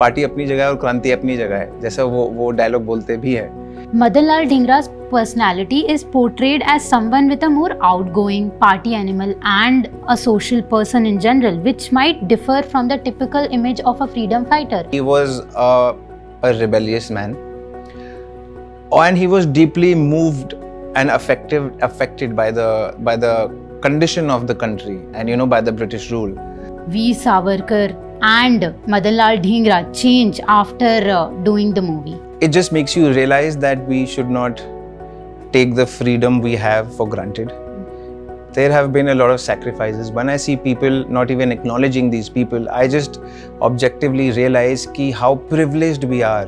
Party अपनी जगह है और क्रांति अपनी जगह है जैसा वो वो डायलॉग बोलते भी है मदन लाल ढिंगराज personality is portrayed as someone with a more outgoing party animal and a social person in general which might differ from the typical image of a freedom fighter he was a, a rebellious man and he was deeply moved and affected affected by the by the condition of the country and you know by the british rule v savarkar and Madanlal Dhingra change after uh, doing the movie? It just makes you realize that we should not take the freedom we have for granted. There have been a lot of sacrifices. When I see people not even acknowledging these people, I just objectively realize ki how privileged we are.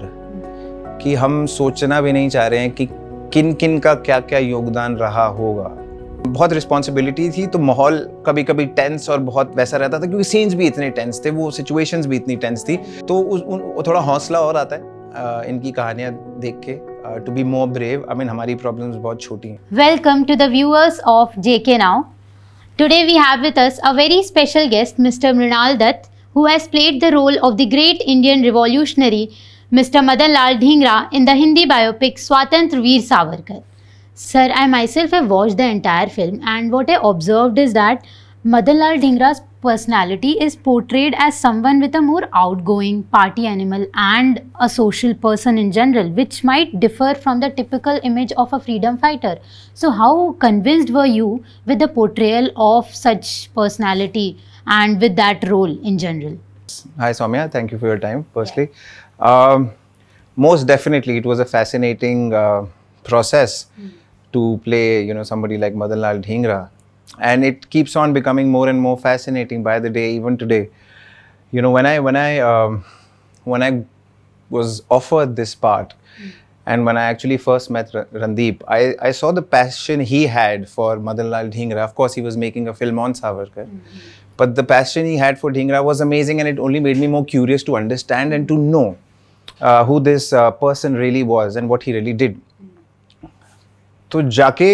कि हम सोचना भी नहीं चाह रहे हैं कि किन किन का क्या क्या योगदान रहा होगा बहुत रिस्पॉन्सिबिलिटी थी तो माहौल कभी कभी टेंस और बहुत वैसा रहता था क्योंकि सीन्स भी इतने टेंस थे वो सिचुएशंस भी इतनी टेंस थी तो उस उन थोड़ा हौसला और आता है आ, इनकी कहानियाँ देख के to be more brave I mean हमारी प्रॉब्लम्स बहुत छोटी हैं welcome to the viewers of J K now today we have with us a very special guest mister Mrinal Dutt who has played the role of the great Indian revolutionary mister Madan Lal Dhingra in the Hindi biopic Swatantrya Veer Savarkar Sir, I myself have watched the entire film and what I observed is that Madan Lal Dhingra's personality is portrayed as someone with a more outgoing party animal and a social person in general, which might differ from the typical image of a freedom fighter. So, how convinced were you with the portrayal of such personality and with that role in general? Hi, Soumya. Thank you for your time, firstly. Yeah. Um, most definitely, it was a fascinating uh, process. Mm to play, you know, somebody like Madan Lal Dhingra. And it keeps on becoming more and more fascinating by the day, even today. You know, when I when I um, when I was offered this part, hmm. and when I actually first met R- Randeep, I, I saw the passion he had for Madan Lal Dhingra. Of course, he was making a film on Savarkar, mm-hmm. but the passion he had for Dhingra was amazing, and it only made me more curious to understand and to know uh, who this uh, person really was and what he really did. तो जाके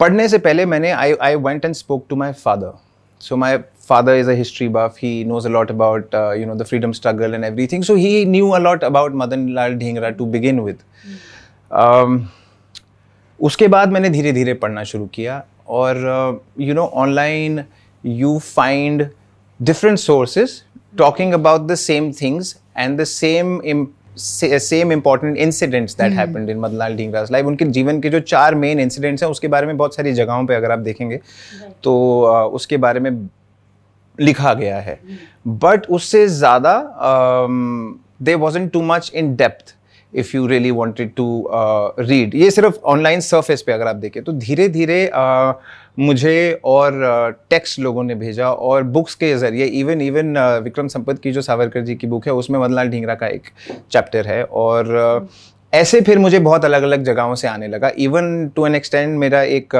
पढ़ने से पहले मैंने I I went and spoke to my father so my father is a history buff he knows a lot about you know the freedom struggle and everything so he knew a lot about Madan Lal Dhingra to begin with उसके बाद मैंने धीरे धीरे पढ़ना शुरू किया और you know online you find different sources talking about the same things and the same same important incidents that happened in Madanlal Dhingra's life उनके जीवन के जो चार मेन इंसिडेंट्स हैं उसके बारे में बहुत सारी जगहों पे अगर आप देखेंगे तो उसके बारे में लिखा गया है बट hmm. उससे ज़्यादा they wasn't too much in depth if you really wanted to read ये सिर्फ ऑनलाइन सर्फेस पे अगर आप देखें तो धीरे धीरे uh, मुझे और टेक्स्ट uh, लोगों ने भेजा और बुक्स के ज़रिए इवन इवन विक्रम संपत की जो सावरकर जी की बुक है उसमें मदनलाल ढींगरा का एक चैप्टर है और uh, ऐसे फिर मुझे बहुत अलग अलग जगहों से आने लगा इवन टू एन एक्सटेंड मेरा एक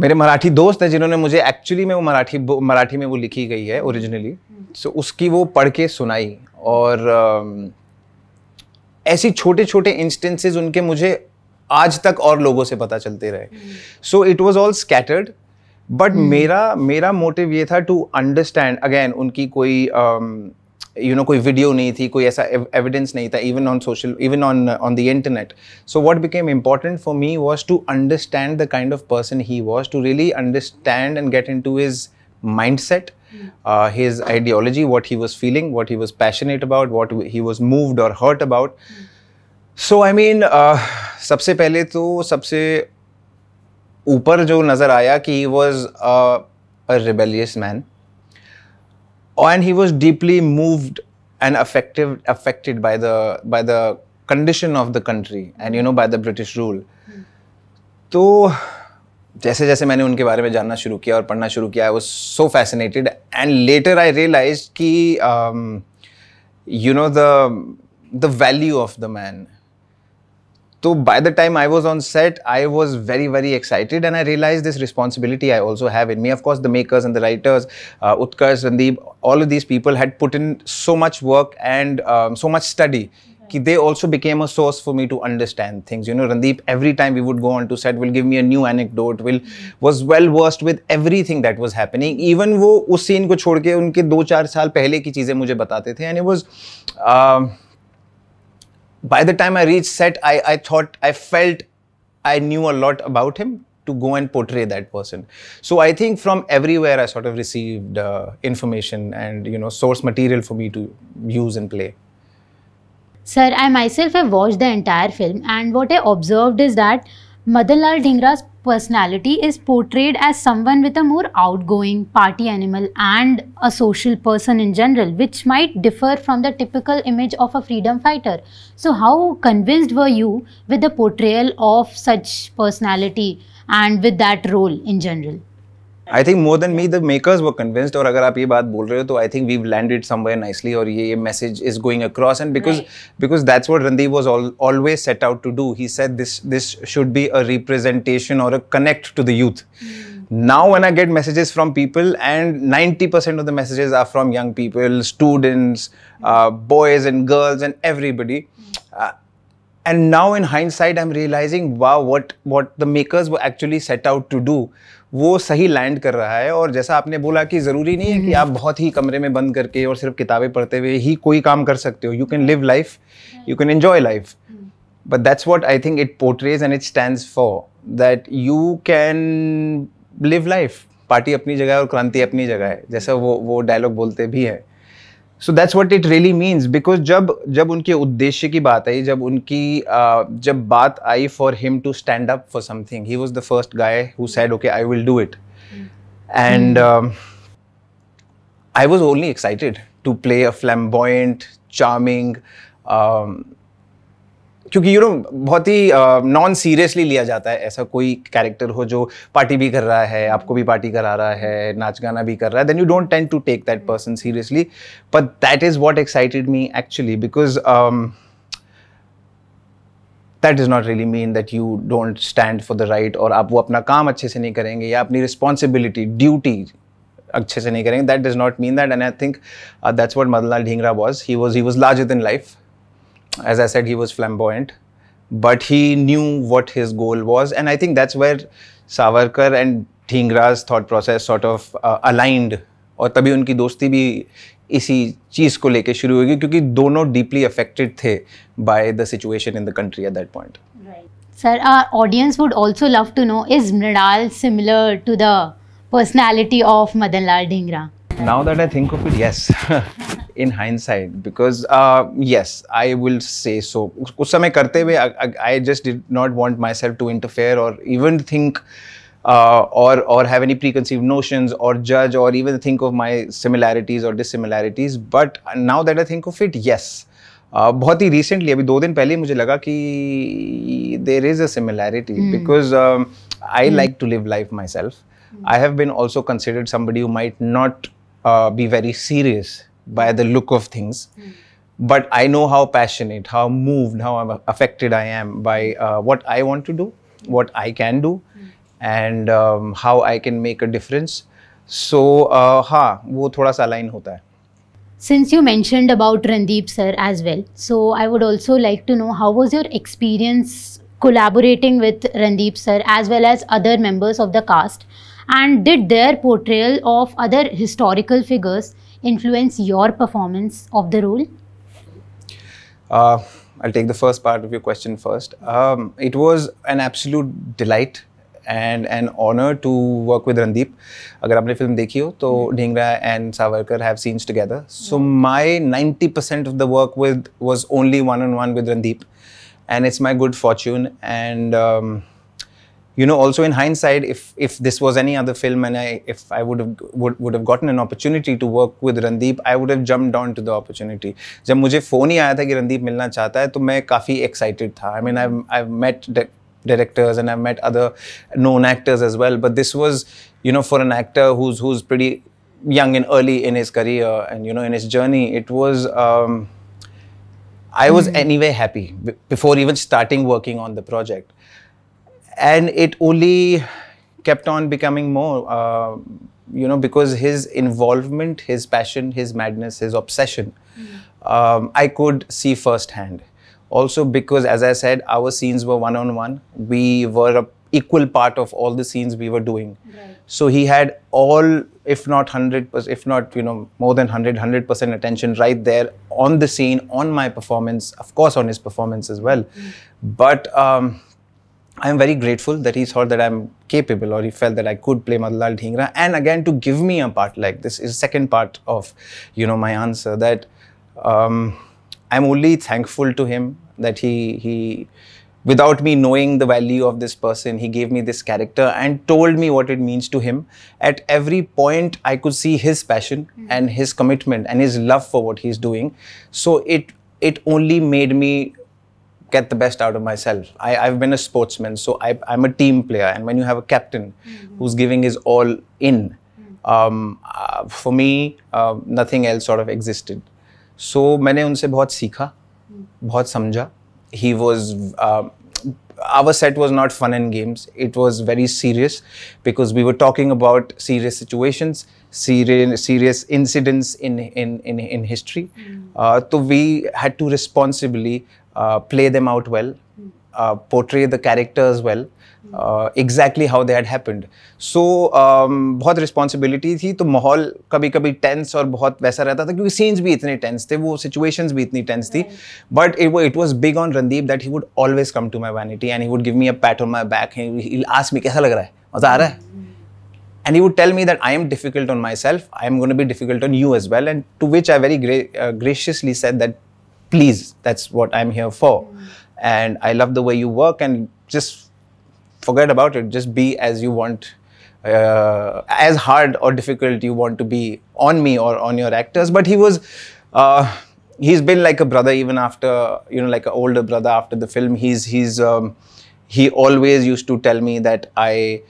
मेरे मराठी दोस्त हैं जिन्होंने मुझे एक्चुअली में वो मराठी मराठी में वो लिखी गई है ओरिजिनली सो हम्म। so, उसकी वो पढ़ के सुनाई और um, ऐसी छोटे छोटे इंस्टेंसेज उनके मुझे आज तक और लोगों से पता चलते रहे so it was all scattered but मेरा मेरा मोटिव ये था टू अंडरस्टैंड अगेन उनकी कोई um, you you know know, कोई वीडियो नहीं थी कोई ऐसा एविडेंस नहीं था even on social even on on the internet so what became important for me was to understand the kind of person he was to really understand and get into his mind set Uh, his ideology, what he was feeling, what he was passionate about, what he was moved or hurt about. So, I mean, uh, सबसे पहले तो सबसे ऊपर जो नजर आया कि he was a, rebellious man and he was deeply moved and affected affected by the by the condition of the country and you know by the British rule. Hmm. तो जैसे जैसे मैंने उनके बारे में जानना शुरू किया और पढ़ना शुरू किया I was so fascinated and later I realise कि you know the the value of the man तो by the time I was on set I was very very excited and I realize this responsibility I also have in me of the makers and the writers Utkarsh Sandeep all of this people had put in so much work and so much study they also became a source for me to understand things. You know, Randeep, every time we would go on to set, will give me a new anecdote, will was well versed with everything that was happening. Even वो उस scene को छोड़ के उनके दो चार साल पहले की चीज़ें मुझे बताते थे and it was by the time I reached set, I, I thought, I felt I knew a lot about him to go and portray that person. So I think from everywhere I sort of received uh, information and, you know, source material for me to use and play. Sir, I myself have watched the entire film and what I observed is that Madan Lal Dhingra's personality is portrayed as someone with a more outgoing party animal and a social person in general, which might differ from the typical image of a freedom fighter. So how convinced were you with the portrayal of such personality and with that role in general? I think more than me the makers were convinced और अगर आप ये बात बोल रहे हो तो I think we landed somewhere nicely और ये message is going across and because because that's what Randeep was always set out to do he said this this should be a representation और a connect to the youth now when i get messages from people and 90% of the messages are from young people students uh, boys and girls and everybody uh, and now in hindsight i'm realizing wow what what the makers were actually set out to do वो सही land कर रहा है और जैसा आपने बोला कि ज़रूरी नहीं है कि आप हम्म। बहुत ही कमरे में बंद करके और सिर्फ किताबें पढ़ते हुए ही कोई काम कर सकते हो you can live life you can enjoy life but that's what I think it portrays and it stand for that you can live life party अपनी जगह है और क्रांति अपनी जगह है जैसा वो वो डायलॉग बोलते भी हैं so that's what it really means because जब जब उनके उद्देश्य की बात आई जब उनकी uh, जब बात आई for him to stand up for something he was the first guy who said okay I will do it and I was only excited to play a flamboyant charming क्योंकि यू नो बहुत ही non seriously लिया जाता है ऐसा कोई character हो जो पार्टी भी कर रहा है आपको भी पार्टी करा रहा है नाच गाना भी कर रहा है then you don't tend to take that person seriously but that is what excited me actually because that does not really mean that you don't stand for the right और आप वो अपना काम अच्छे से नहीं करेंगे या अपनी रिस्पॉन्सिबिलिटी ड्यूटी अच्छे से नहीं करेंगे that does not mean that and I think that's what Lal Dhingra was he was he was larger in life as I said, he was flamboyant, but he knew what his goal was. And I think that's where Sawarkar and Dingra's thought process sort of uh, aligned. और तभी उनकी दोस्ती भी इसी चीज़ को लेके शुरू होगी क्योंकि दोनों deeply affected थे the situation in the country at that point. Point Sir, our audience would also love to know is Mridal similar to the personality of Madanlal Dingra? Now that I think of it, yes. in hindsight because uh, yes i will say so us samay karte hue i just did not want myself to interfere or even think uh, or or have any preconceived notions or judge or even think of my similarities or dissimilarities but now that i think of it yes uh, बहुत ही recently अभी दो दिन पहले मुझे लगा कि there is a similarity because I like to live life myself I have been also considered somebody you might not by the look of things. Mm. But I know how passionate, how moved, how affected I am by uh, what I want to do, what I can do, mm. and um, how I can make a difference. So, uh, ha, wo thoda sa align hota hai. Since you mentioned about Randeep sir as well, so I would also like to know how was your experience collaborating with Randeep sir as well as other members of the cast and did their portrayal of other historical figures influence your performance of the role? Uh, I'll take the first part of your question first. Um, it was an absolute delight and an honor to work with Randeep. If you've seen film, so hmm. Dhingra and Savarkar have scenes together. So hmm. my 90% of the work with was only one-on-one with Randeep. And it's my good fortune and um, you know also in hindsight if if this was any other film and i if i would have would, would have gotten an opportunity to work with randeep i would have jumped on to the opportunity I मुझे phone ही आया था कि रणदीप मिलना चाहता है तो मैं काफ़ी I mean, I've I've met directors and I've met other known actors as well. But this was, you know, for an actor who's who's pretty young and early in his career and you know in his journey, it was. Um, I was mm -hmm. anyway happy before even starting working on the project and it only kept on becoming more uh, you know because his involvement his passion his madness his obsession mm. um, i could see firsthand also because as i said our scenes were one on one we were a equal part of all the scenes we were doing right. so he had all if not 100% if not you know more than 100 100% attention right there on the scene on my performance of course on his performance as well mm. but um, I'm very grateful that he thought that I'm capable or he felt that I could play Madhulal Dhingra and again to give me a part like this is second part of you know my answer that um, I'm only thankful to him that he he without me knowing the value of this person he gave me this character and told me what it means to him at every point I could see his passion mm and his commitment and his love for what he's doing so it it only made me get the best out of myself. I, have been a sportsman, so I, am a team player. And when you have a captain mm-hmm. who's giving his all in, mm-hmm. um, uh, for me, um, nothing else sort of existed. So I learned a lot, I He was, um, our set was not fun and games. It was very serious because we were talking about serious situations. Serious, incidents in in in, history. so mm-hmm. uh, we had to responsibly uh, play them out well, uh, portray the characters well, uh, exactly how they had happened. So, um, बहुत responsibility थी तो माहौल कभी कभी tense और बहुत वैसा रहता था क्योंकि scenes भी इतने tense थे वो situations भी इतनी tense but it, was big on Randeep that he would always come to my vanity and he would give me a pat on my back and he would ask me कैसा लग रहा है मजा आ रहा mm-hmm. and he would tell me that I am difficult on myself I am going to be difficult on you as well and to which I very graciously said that please, that's what I'm here for. Mm. And I love the way you work and just forget about it. Just be as you want, uh, as hard or difficult you want to be on me or on your actors. But he was, uh, he's been like a brother even after, you know, like an older brother after the film. He's, he's, um, he always used to tell me that I,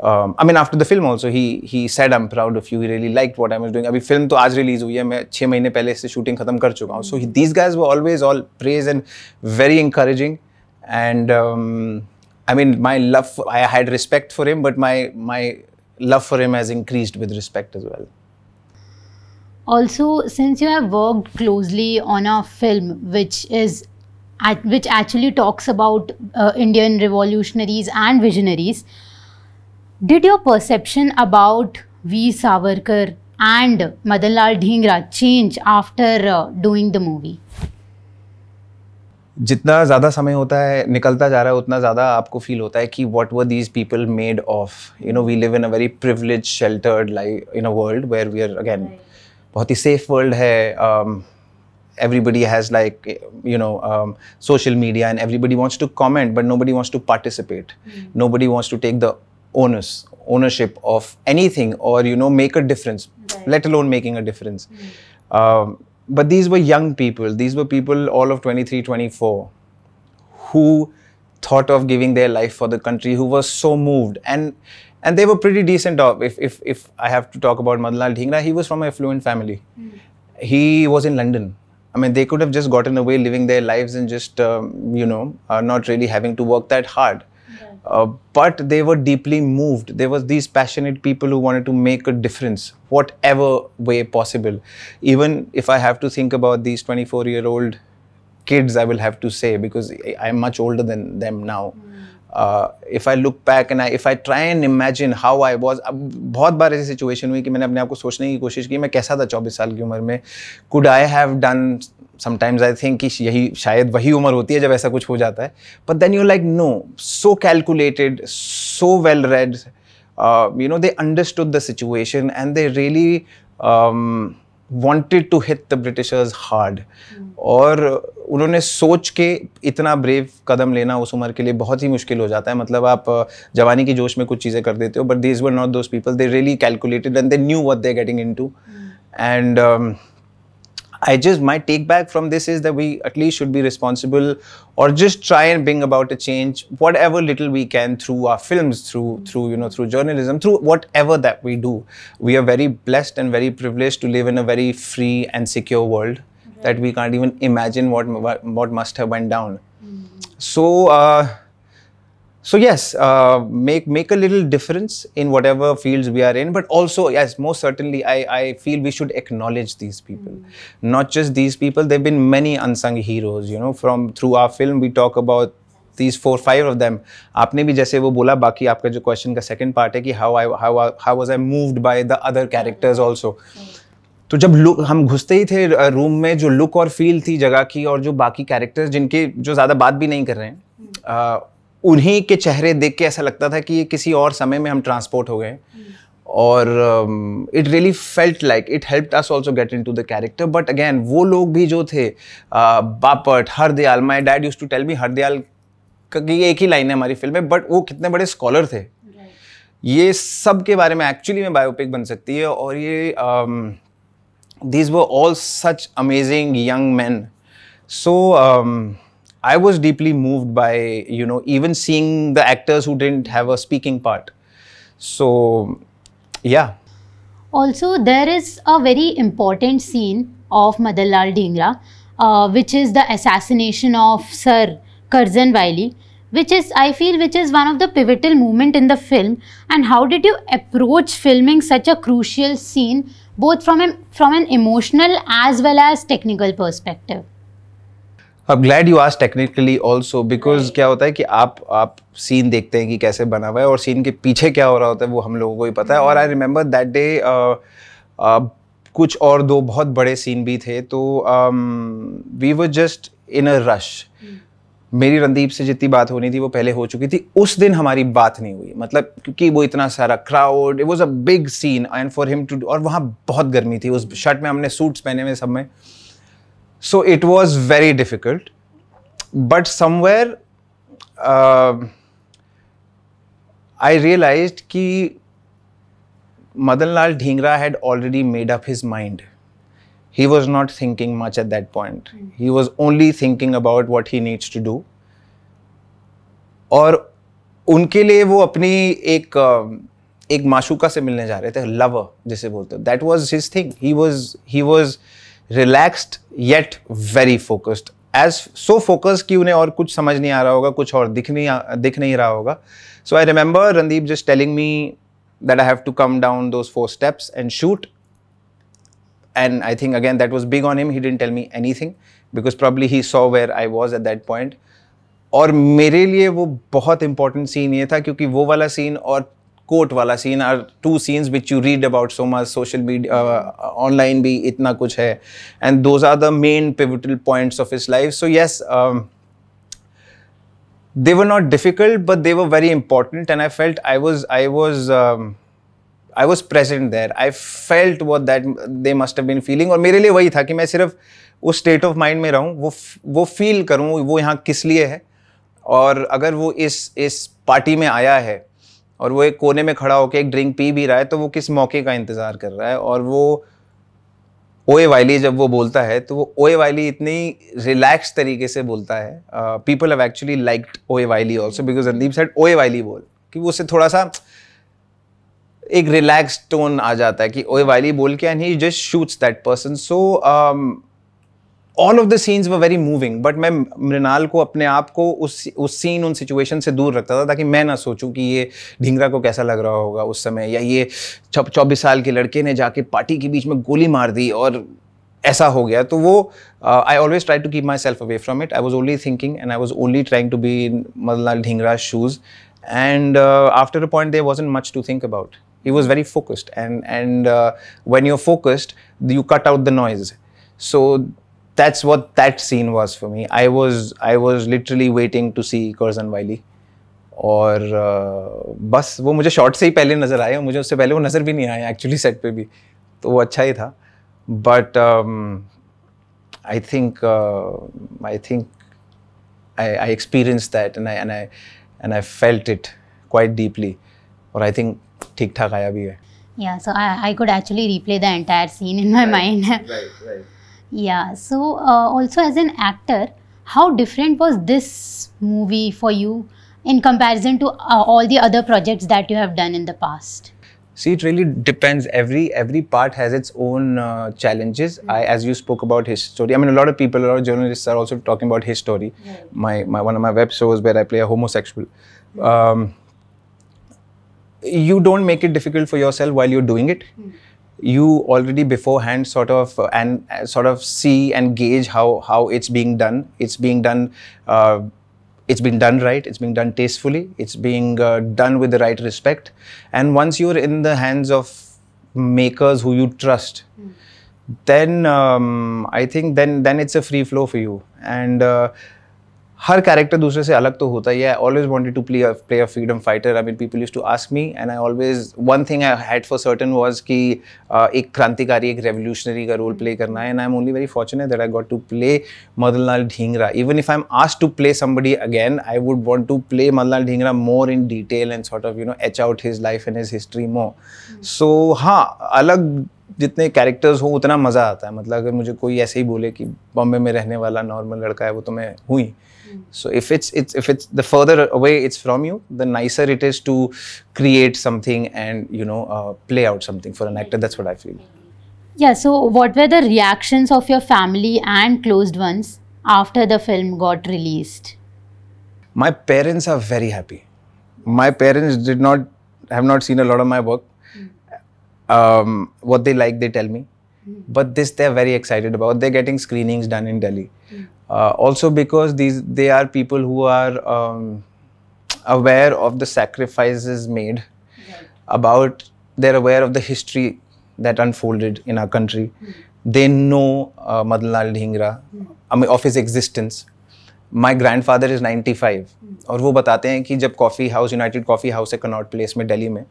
um, I mean, after the film also, he he said, I'm proud of you. He really liked what I was doing. Abhi film to aaj release hui hai. Main pehle se shooting khatam kar chuka. So these guys were always all praise and very encouraging. And um, I mean, my love, for, I had respect for him, but my my love for him has increased with respect as well. Also, since you have worked closely on a film, which is which actually talks about uh, Indian revolutionaries and visionaries, did your perception about V. Savarkar and Madanlal Dhingra change after uh, doing the movie? जितना ज़्यादा समय होता है निकलता जा रहा है उतना ज़्यादा आपको फील होता है कि what were these people made of you know we live in a very privileged sheltered life in a world where we are again बहुत ही सेफ वर्ल्ड है um, everybody has like you know um, social media and everybody wants to comment but nobody wants to participate hmm. nobody wants to take the onus ownership of anything or you know make a difference right. let alone making a difference mm. um, but these were young people these were people all of 23 24 who thought of giving their life for the country who were so moved and and they were pretty decent off if if, if i have to talk about Madhulal dhingra he was from an affluent family mm. he was in london I mean, they could have just gotten away living their lives and just, um, you know, uh, not really having to work that hard. Uh, but they were deeply moved. There was these passionate people who wanted to make a difference, whatever way possible. Even if I have to think about these 24-year-old kids, I will have to say because I'm much older than them now. Mm. Uh, if I look back and I, if I try and imagine how I was, बहुत बार ऐसी situation हुई कि मैंने अपने आप को सोचने की कोशिश की मैं कैसा था 24 साल की उम्र में Could I have done? Sometimes I think कि यही शायद वही उम्र होती है जब ऐसा कुछ हो जाता है but then you like know so calculated so well read you know they understood the situation and they really wanted to hit the Britishers hard और उन्होंने सोच के इतना ब्रेव कदम लेना उस उम्र के लिए बहुत ही मुश्किल हो जाता है मतलब आप uh, जवानी की जोश में कुछ चीज़ें कर देते हो but these were not those people they really calculated and they knew what they getting into and I just, my take back from this is that we at least should be responsible or just try and bring about a change, whatever little we can through our films, through, through, you know, through journalism, through whatever that we do. We are very blessed and very privileged to live in a very free and secure world that we can't even imagine what, what must have went down. Mm. So, uh, so yes uh, make make a little difference in whatever fields we are in but also yes most certainly i i feel we should acknowledge these people mm. not just these people there've been many unsung heroes you know from through our film we talk about these four five of them आपने भी जैसे वो बोला बाकी आपका जो question का second part है कि how I how how was I moved by the other characters also तो जब लुक हम घुसते ही थे रूम में जो लुक और फील थी जगह की और जो बाकी कैरेक्टर्स जिनके जो ज़्यादा बात भी नहीं कर रहे हैं उन्हीं के चेहरे देख के ऐसा लगता था कि ये किसी और समय में हम ट्रांसपोर्ट हो गए और it really felt like it help us also get into the character but again वो लोग भी जो थे uh, Bapat Hardayal my dad use to tell me Hardayal की एक ही लाइन है हमारी फिल्म में बट वो कितने बड़े स्कॉलर थे ये सब के बारे में एक्चुअली में बायोपिक बन सकती है और ये दिस वो all such amazing young man so I was deeply moved by you know even seeing the actors who didn't have a speaking part. So yeah. Also, there is a very important scene of Madalal Dingra, uh, which is the assassination of Sir Curzon Wiley, which is I feel which is one of the pivotal moment in the film. And how did you approach filming such a crucial scene, both from from an emotional as well as technical perspective? अब glad you आज technically also because क्या होता है कि आप आप scene देखते हैं कि कैसे बना हुआ है और सीन के पीछे क्या हो रहा होता है वो हम लोगों को ही पता है और आई रिमेंबर दैट डे कुछ और दो बहुत बड़े सीन भी थे तो we were just in a rush मेरी रणदीप से जितनी बात होनी थी वो पहले हो चुकी थी उस दिन हमारी बात नहीं हुई मतलब क्योंकि वो इतना सारा crowd it was a big scene and for him too और वहाँ बहुत गर्मी थी उस शर्ट में हमने सूट्स पहने हुए सब में So it was very difficult. But somewhere uh, I realized that Madanlal Dhingra had already made up his mind. He was not thinking much at that point. He was only thinking about what he needs to do. और उनके लिए वो अपनी एक एक माशूका से मिलने जा रहे थे लवर जिसे बोलते that was his thing he was he was relaxed yet very focused as so focused कि उन्हें और कुछ समझ नहीं आ रहा होगा कुछ और दिख नहीं दिख नहीं रहा होगा so I remember Randeep just telling me that I have to come down those four steps and shoot and I think again that was big on him he didn't tell me anything because probably he saw where I was at that point और मेरे लिए वो बहुत important scene ये था क्योंकि वो वाला सीन और कोर्ट वाला scene are two scenes which you read about so much social media online भी इतना कुछ है and those are the main pivotal points of his life so yes they were not difficult but they were very important and I felt I was I was I was present there I felt what that they must been feeling और मेरे लिए वही था कि मैं सिर्फ उस state of mind में रहूँ वो वो फील करूँ वो यहाँ किस लिए है और अगर वो इस इस पार्टी में आया है और वो एक कोने में खड़ा होकर एक ड्रिंक पी भी रहा है तो वो किस मौके का इंतज़ार कर रहा है और वो ओए वाइली जब वो बोलता है तो वो ओए वाइली इतनी रिलैक्स तरीके से बोलता है पीपल हैव एक्चुअली लाइक्ड ओए Wyllie also because Sandeep said ओए वाइली बोल कि वो उससे थोड़ा सा एक रिलैक्स टोन आ जाता है कि ओए वाइली बोल के and he just shoots that person so all of the scenes were very moving but मैं मृणाल को अपने आप को उस उस सीन उन सिचुएशन से दूर रखता था ताकि मैं ना सोचूं कि ये ढींगरा को कैसा लग रहा होगा उस समय या ये चौबीस साल के लड़के ने जाके पार्टी के बीच में गोली मार दी और ऐसा हो गया तो वो I always try to keep myself away from it I was only thinking and I was only trying to be Madanlal Dhingra shoes and after a point there was in much to think about he was very focused and and uh, you're focused you cut out the noise so that's what that scene was for me. I was I was literally waiting to see Curzon Wiley. और uh, बस वो मुझे shot से ही पहले नज़र आए और मुझे उससे पहले वो नज़र भी नहीं आया एक्चुअली सेट पे भी तो वो अच्छा ही था but I think I think I I experience that and I and I and I felt it quite deeply और आई थिंक ठीक ठाक आया भी है या so I I could actually replay the entire scene in my mind Yeah, so uh, also as an actor, how different was this movie for you in comparison to uh, all the other projects that you have done in the past? See, it really depends. Every every part has its own uh, challenges. Mm. I, as you spoke about his story, I mean, a lot of people, a lot of journalists are also talking about his story. My, my one of my web shows where I play a homosexual. Mm. Um, you don't make it difficult for yourself while you're doing it. Mm you already beforehand sort of uh, and uh, sort of see and gauge how how it's being done it's being done uh, it's been done right it's being done tastefully it's being uh, done with the right respect and once you're in the hands of makers who you trust mm. then um, i think then then it's a free flow for you and हर character दूसरे से अलग तो होता ही है always wanted to play play a freedom fighter I mean people use to ask me and I always one thing I had for certain was कि uh, एक क्रांतिकारी एक रेवोल्यूशनरी का रोल प्ले करना है and I am only very fortunate that I got to play Madan Lal Dhingra even if I am ask to play somebody again I would want to play Madan Lal Dhingra more in detail and sort of you know etch out his life and his history more so हाँ अलग जितने characters हो उतना मज़ा आता है मतलब अगर मुझे कोई ऐसे ही बोले कि बॉम्बे में रहने वाला नॉर्मल लड़का है वो तो मैं हूँ ही So if it's it's if it's the further away it's from you, the nicer it is to create something and you know uh, play out something for an actor. That's what I feel. Yeah. So what were the reactions of your family and closed ones after the film got released? My parents are very happy. My parents did not have not seen a lot of my work. Mm. Um, what they like, they tell me but this they're very excited about they're getting screenings done in delhi uh, also because these they are people who are um, aware of the sacrifices made about they're aware of the history that unfolded in our country mm. they know uh, madanlal dhingra mm. I mean, of his existence my grandfather is 95 और वो बताते हैं कि जब coffee house United coffee house है Connaught Place में दिल्ली में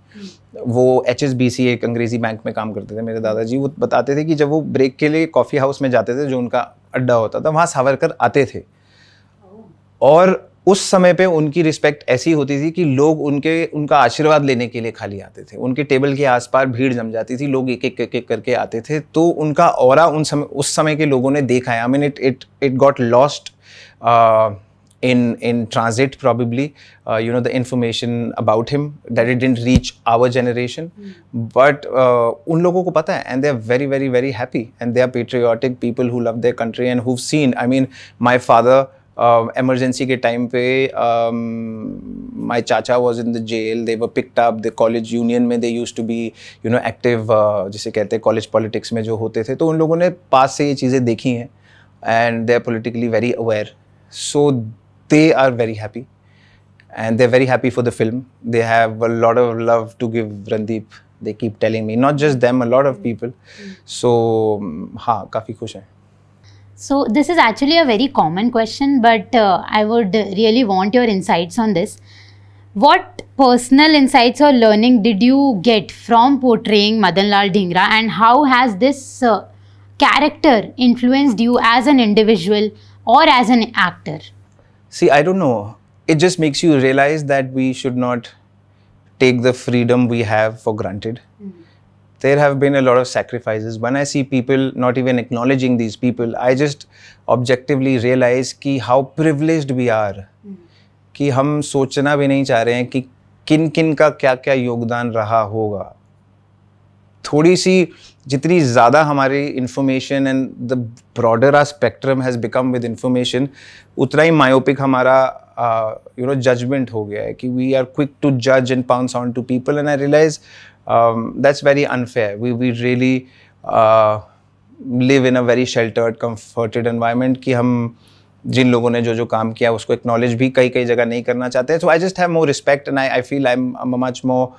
वो एच एक अंग्रेज़ी बैंक में काम करते थे मेरे दादाजी वो बताते थे कि जब वो ब्रेक के लिए कॉफ़ी हाउस में जाते थे जो उनका अड्डा होता था वहाँ सावरकर आते थे और उस समय पे उनकी रिस्पेक्ट ऐसी होती थी कि लोग उनके उनका आशीर्वाद लेने के लिए खाली आते थे उनके टेबल के आसपास भीड़ जम जाती थी लोग एक एक करके करके आते थे तो उनका और उन समय उस समय के लोगों ने देखा है I mean it it it got lost in in transit probably uh, you know the information about him that it didn't reach our generation mm. but uh, un logo ko pata hai and they are very very very happy and they are patriotic people who love their country and who've seen i mean my father uh, emergency emergency के time पे my चाचा was in the jail they were picked up the college union में they use to be you know active जिसे कहते हैं college politics mein jo hote the to un logo ne paas se ye cheeze dekhi hain and they are politically very aware so they are very happy and they're very happy for the film. They have a lot of love to give Randeep. They keep telling me, not just them, a lot of people. So, ha, kafi khush hai. So this is actually a very common question, but uh, I would really want your insights on this. What personal insights or learning did you get from portraying Madan Lal Dhingra, and how has this uh, character influenced you as an individual or as an actor? See, I don't know. It just makes you realize that we should not take the freedom we have for granted. Mm-hmm. There have been a lot of sacrifices. When I see people not even acknowledging these people, I just objectively realize ki how privileged we are. Mm-hmm. कि हम सोचना भी नहीं चाह रहे हैं कि किन किन का क्या क्या योगदान रहा होगा थोड़ी सी जितनी ज़्यादा हमारी information and the broader uh spectrum has become with information उतना ही मायोपिक हमारा यू नो जजमेंट हो गया है कि वी आर क्विक टू जज and pounce on to people and I realise that's very unfair we we really live in a very sheltered comforted environment कि हम जिन लोगों ने जो जो काम किया उसको एक्नॉलेज भी कई कई जगह नहीं करना चाहते so I just have more respect and I I feel I am much more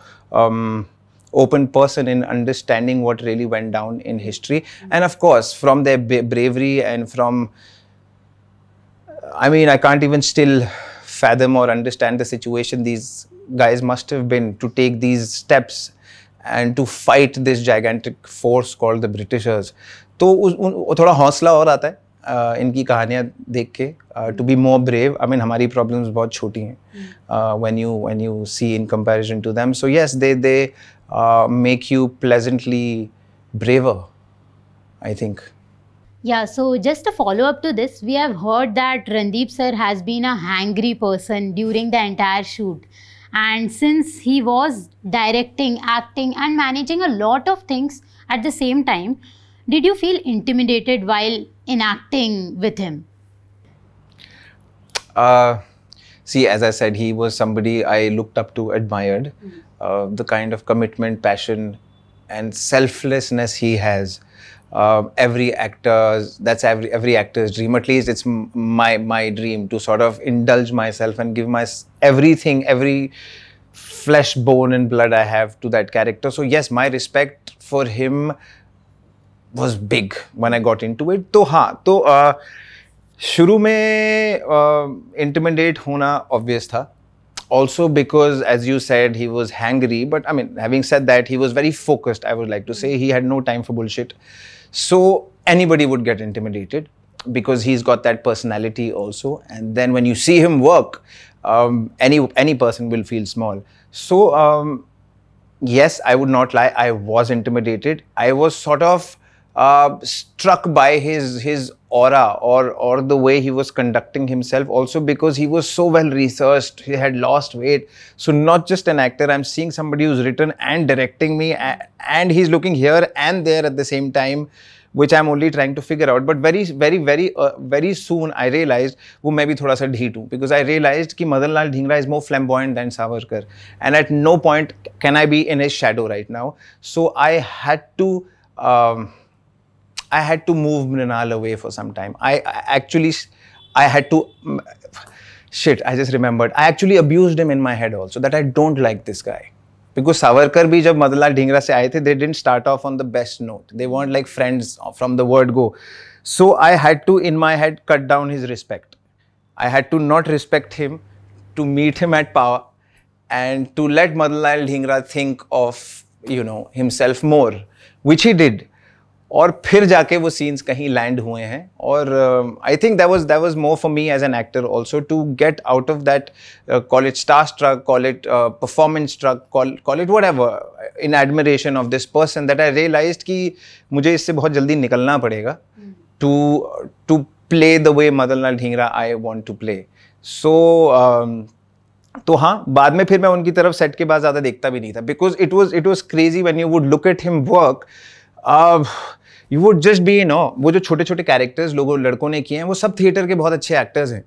open person in understanding what really went down in history. And of course, from their bravery and from, I mean, I can't even still fathom or understand the situation these guys must have been to take these steps and to fight this gigantic force called the Britishers. तो उस उन थोड़ा हौसला और आता है इनकी कहानियाँ देख के to be more brave I mean हमारी प्रॉब्लम्स बहुत छोटी हैं when you when you see in comparison to them so yes they they uh, make you pleasantly braver, I think. Yeah, so just a follow up to this, we have heard that Randeep sir has been a hangry person during the entire shoot. And since he was directing, acting, and managing a lot of things at the same time, did you feel intimidated while enacting with him? Uh, see, as I said, he was somebody I looked up to, admired. Mm -hmm uh, the kind of commitment, passion, and selflessness he has. Uh, every actor's that's every every actor's dream. At least it's my my dream to sort of indulge myself and give my everything, every flesh, bone, and blood I have to that character. So yes, my respect for him was big when I got into it. तो हाँ तो शुरू में intermediate uh, होना obvious था also because, as you said, he was hangry. But I mean, having said that, he was very focused, I would like to say. He had no time for bullshit. So anybody would get intimidated because he's got that personality also. And then when you see him work, um, any any person will feel small. So um, yes, I would not lie. I was intimidated. I was sort of uh, struck by his his aura or or the way he was conducting himself also because he was so well researched he had lost weight so not just an actor i'm seeing somebody who's written and directing me and he's looking here and there at the same time which I'm only trying to figure out. But very, very, very, uh, very soon I realized वो मैं भी थोड़ा सा ढीट हूँ because I realized कि Madan Dhingra is more flamboyant than Savarkar and at no point can I be in his shadow right now. So I had to um, I had to move Mrinal away for some time. I, I actually, I had to, mm, shit, I just remembered. I actually abused him in my head also that I don't like this guy. Because Savarkar bhi jab Madlal Dhingra se aaye the, they didn't start off on the best note. They weren't like friends from the word go. So I had to, in my head, cut down his respect. I had to not respect him, to meet him at power, and to let Madlal Dhingra think of, you know, himself more, which he did और फिर जाके वो scenes कहीं land हुए हैं और I think that was that was more for me as an actor also to get out of that call it star struck call it performance struck call it what in admiration of this person that I realise कि मुझे इससे बहुत जल्दी निकलना पड़ेगा to to play the way Madan Lal Dhingra I want to play so तो हाँ बाद में फिर मैं उनकी तरफ सेट के बाद ज़्यादा देखता भी नहीं था because it was it was crazy when you would look at him work uh, you would just be no वो जो छोटे छोटे कैरेक्टर्स लोगों लड़कों ने किए हैं वो सब थिएटर के बहुत अच्छे एक्टर्स हैं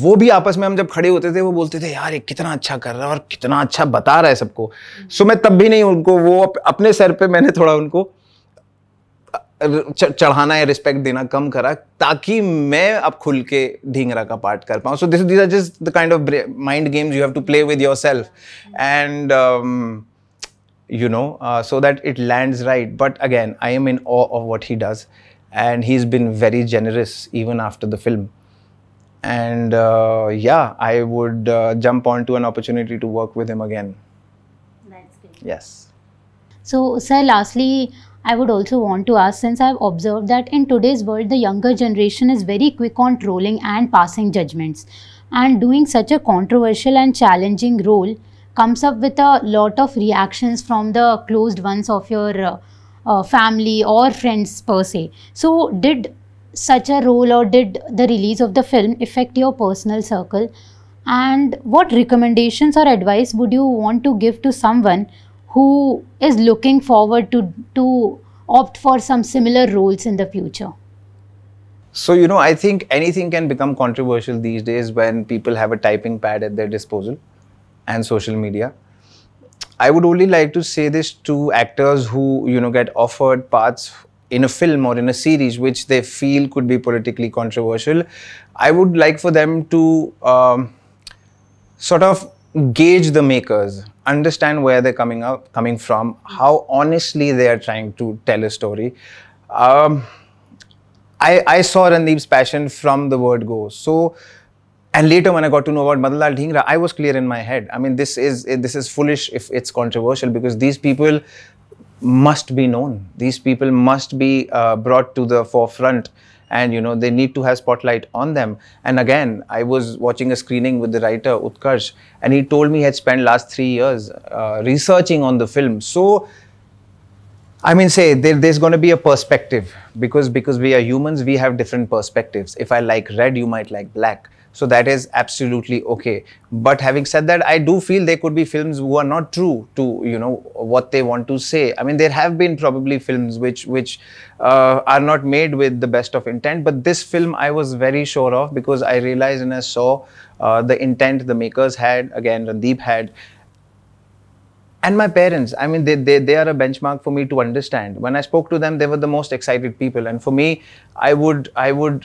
वो भी आपस में हम जब खड़े होते थे वो बोलते थे यार ये कितना अच्छा कर रहा है और कितना अच्छा बता रहा है सबको सो हम्म। मैं तब भी नहीं उनको वो अपने सर पे मैंने थोड़ा उनको चढ़ाना या रिस्पेक्ट देना कम करा ताकि मैं अब खुल के ढींगरा का पार्ट कर पाऊँ so this this are just the kind of mind games you have to play with yourself and you know, uh, so that it lands right. But again, I am in awe of what he does. And he's been very generous even after the film. And uh, yeah, I would uh, jump onto an opportunity to work with him again. That's Yes. So, sir, lastly, I would also want to ask since I've observed that in today's world, the younger generation is very quick on trolling and passing judgments. And doing such a controversial and challenging role, comes up with a lot of reactions from the closed ones of your uh, uh, family or friends per se. So did such a role or did the release of the film affect your personal circle? And what recommendations or advice would you want to give to someone who is looking forward to, to opt for some similar roles in the future? So, you know, I think anything can become controversial these days when people have a typing pad at their disposal and social media. I would only like to say this to actors who, you know, get offered parts in a film or in a series which they feel could be politically controversial. I would like for them to um, sort of gauge the makers, understand where they're coming up, coming from, how honestly they are trying to tell a story. Um, I, I saw Randeep's passion from the word go. So and later, when I got to know about Madhulal Dhingra, I was clear in my head. I mean, this is this is foolish if it's controversial because these people must be known. These people must be uh, brought to the forefront, and you know they need to have spotlight on them. And again, I was watching a screening with the writer Utkarsh, and he told me he had spent last three years uh, researching on the film. So. I mean, say there, there's going to be a perspective because because we are humans, we have different perspectives. If I like red, you might like black. So that is absolutely okay. But having said that, I do feel there could be films who are not true to you know what they want to say. I mean, there have been probably films which which uh, are not made with the best of intent. But this film, I was very sure of because I realized and I saw uh, the intent the makers had. Again, Randeep had and my parents i mean they, they they are a benchmark for me to understand when i spoke to them they were the most excited people and for me i would i would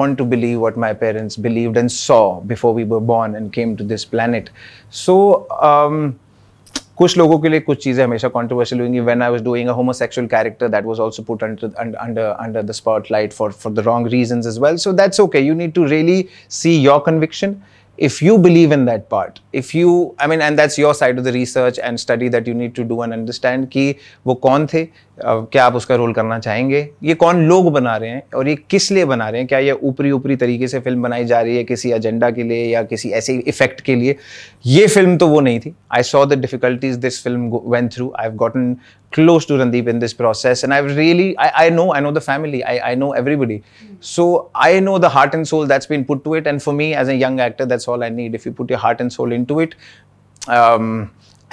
want to believe what my parents believed and saw before we were born and came to this planet. So, um, कुछ लोगों के लिए कुछ चीज़ें हमेशा controversial होंगी. When I was doing a homosexual character that was also put under under under the spotlight for for the wrong reasons as well so that's okay you need to really see your conviction if you believe in that part if you i mean and that's your side of the research and study that you need to do and understand ki wo kaun क्या आप उसका role करना चाहेंगे ये कौन लोग बना रहे हैं और ये किस लिए बना रहे हैं क्या ये ऊपरी ऊपरी तरीके से फिल्म बनाई जा रही है किसी एजेंडा के लिए या किसी ऐसे इफेक्ट के लिए ये फिल्म तो वो नहीं थी I saw the difficulties this film went through I have gotten close to Randeep in this process and I really I know I know the family I I know everybody so I know the heart and soul that's been put to it and for me as a young actor that's all I need if you put your heart and soul into it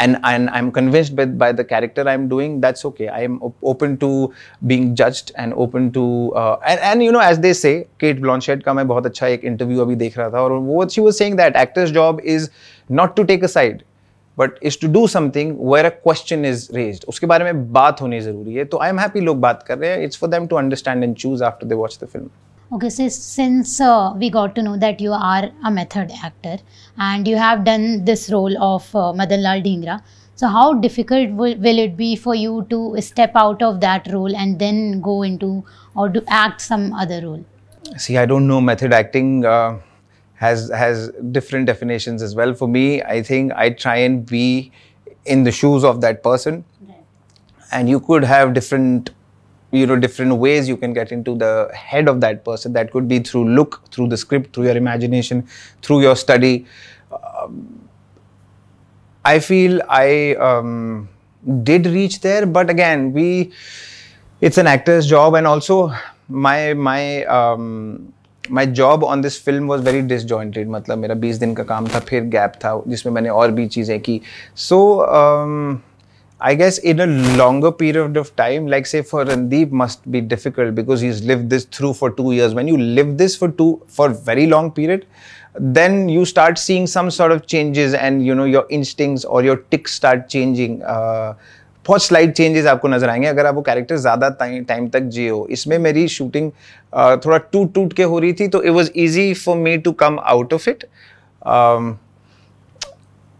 and, and I'm convinced by, by the character I'm doing, that's okay. I'm op open to being judged and open to uh, and, and you know as they say, Kate Blanchett ka मैं bahut acha ek interview abhi dekh raha tha. Aur what she was saying that actor's job is not to take a side. But is to do something where a question is raise उसके बारे में बात होनी जरूरी है तो I am happy लोग बात कर रहे हैं it's for them to understand and choose after they watch the film okay so since uh, we got to know that you are a method actor and you have done this role of uh, madan lal dhingra so how difficult will, will it be for you to step out of that role and then go into or to act some other role see i don't know method acting uh, has has different definitions as well for me i think i try and be in the shoes of that person and you could have different you know different ways you can get into the head of that person that could be through look through the script through your imagination through your study um, i feel i um, did reach there but again we it's an actor's job and also my my um, job on this film was very disjointed. Disjointed मतलब मेरा 20 दिन का काम था फिर gap था जिसमें मैंने और भी चीज़ें की so, um, I guess in a longer period of time, like say for Randeep, must be difficult because he's lived this through for two years. When you live this for two for very long period, then you start seeing some sort of changes, and you know your instincts or your ticks start changing. Uh, बहुत slight changes आपको नजर आएंगे अगर आप वो character ज़्यादा time तक जिए हो इसमें मेरी शूटिंग uh, थोड़ा टूट टूट के हो रही थी तो it was easy for me to come out of it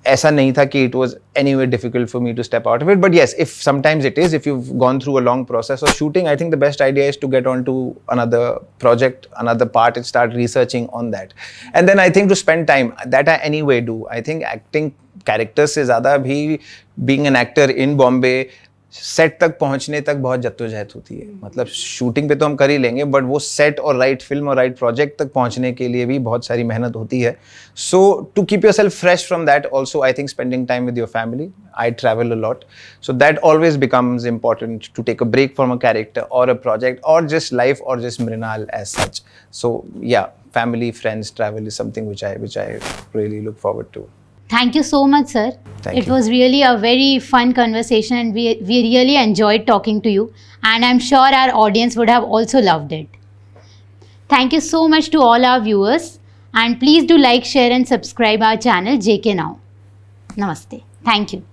ऐसा नहीं था कि it was any way difficult for me to step out of it but yes if sometimes it is if you gone through a long process of shooting I think the best idea is to get on to another project another part it start researching on that and then I think to spend time that I anyway do I think acting characters से ज़्यादा भी being an actor in Bombay set तक पहुंचने तक बहुत जद्दोजहद होती है मतलब शूटिंग पे तो हम कर ही लेंगे बट वो सेट और राइट फिल्म और राइट प्रोजेक्ट तक पहुंचने के लिए भी बहुत सारी मेहनत होती है so to keep yourself fresh from that also I think spending time with your family I travel a lot so that always becomes important to take a break from a character और a project और just life और just Mrunal as such so या family friends travel is something which I which I really look forward to Thank you so much, sir. Thank it you. was really a very fun conversation and we, we really enjoyed talking to you. And I'm sure our audience would have also loved it. Thank you so much to all our viewers. And please do like, share and subscribe our channel JK Now. Namaste. Thank you.